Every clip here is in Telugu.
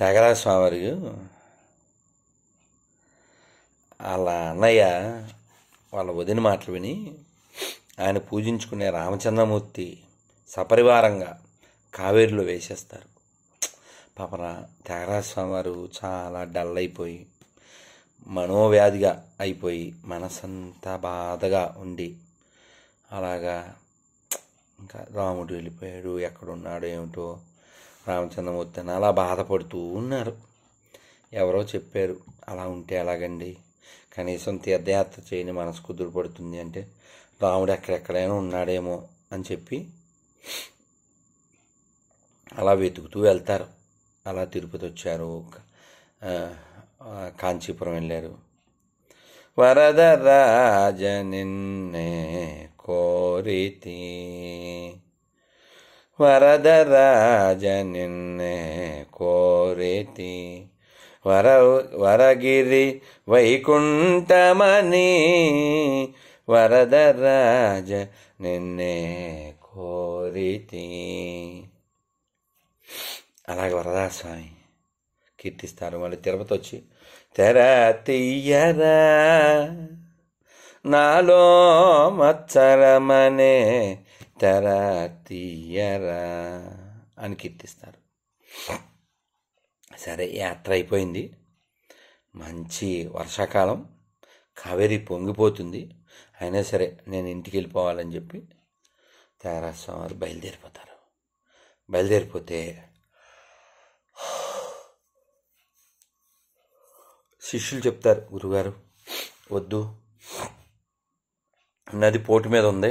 తెగరా వారు వాళ్ళ అన్నయ్య వాళ్ళ వదిన మాటలు విని ఆయన పూజించుకునే రామచంద్రమూర్తి సపరివారంగా కావేరిలో వేసేస్తారు పాపన స్వామి వారు చాలా డల్ అయిపోయి మనోవ్యాధిగా అయిపోయి మనసంతా బాధగా ఉండి అలాగా ఇంకా రాముడు వెళ్ళిపోయాడు ఎక్కడున్నాడు ఏమిటో రామచంద్రమూర్తి అని అలా బాధపడుతూ ఉన్నారు ఎవరో చెప్పారు అలా ఉంటే ఎలాగండి కనీసం తీర్థయాత్ర చేయని మనసు కుదురుపడుతుంది అంటే రాముడు ఎక్కడెక్కడైనా ఉన్నాడేమో అని చెప్పి అలా వెతుకుతూ వెళ్తారు అలా తిరుపతి వచ్చారు కాంచీపురం వెళ్ళారు వరద రాజ నిన్నే కోరితే ವರದರಾಜ ನಿನ್ನೆ ಕೋರೆತಿ ವರ ವರಗಿರಿ ವೈಕುಂಠಮಣಿ నిన్నే ನಿನ್ನೆ కోరితి అలాగే వరదా స్వామి కీర్తిస్తారు మళ్ళీ తిరుపతి వచ్చి తెర తీయరా నాలో మచ్చరమనే తెర తీయర అని కీర్తిస్తారు సరే యాత్ర అయిపోయింది మంచి వర్షాకాలం కావేరీ పొంగిపోతుంది అయినా సరే నేను ఇంటికి వెళ్ళిపోవాలని చెప్పి త్యాగరాజస్వామి వారు బయలుదేరిపోతారు బయలుదేరిపోతే శిష్యులు చెప్తారు గురుగారు వద్దు నది పోటు మీద ఉంది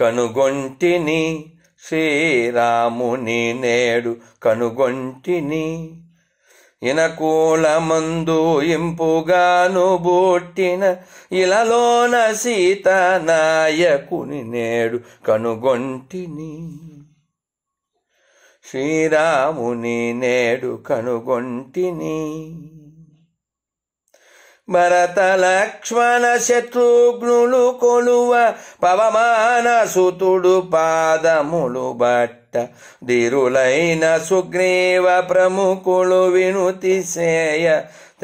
కనుగొంటిని శ్రీరాముని నేడు కనుగొంటిని ఇనకూలమందు ఇంపుగాను బూట్టిన ఇలలోన సీత నాయకుని నేడు కనుగొంటిని శ్రీరాముని నేడు కనుగొంటిని భరత లక్ష్మణ శత్రుఘ్నులు కొలువ పవమాన సుతుడు పాదములు బట్ట దిరులైన సుగ్రీవ ప్రముఖులు వినుతి సేయ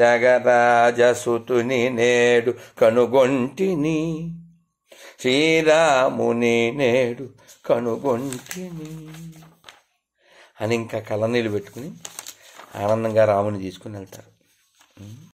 తగరాజసుతుని నేడు కనుగొంటిని శ్రీరాముని నేడు కనుగొంటిని అని ఇంకా నీళ్ళు పెట్టుకుని ఆనందంగా రాముని తీసుకుని వెళ్తారు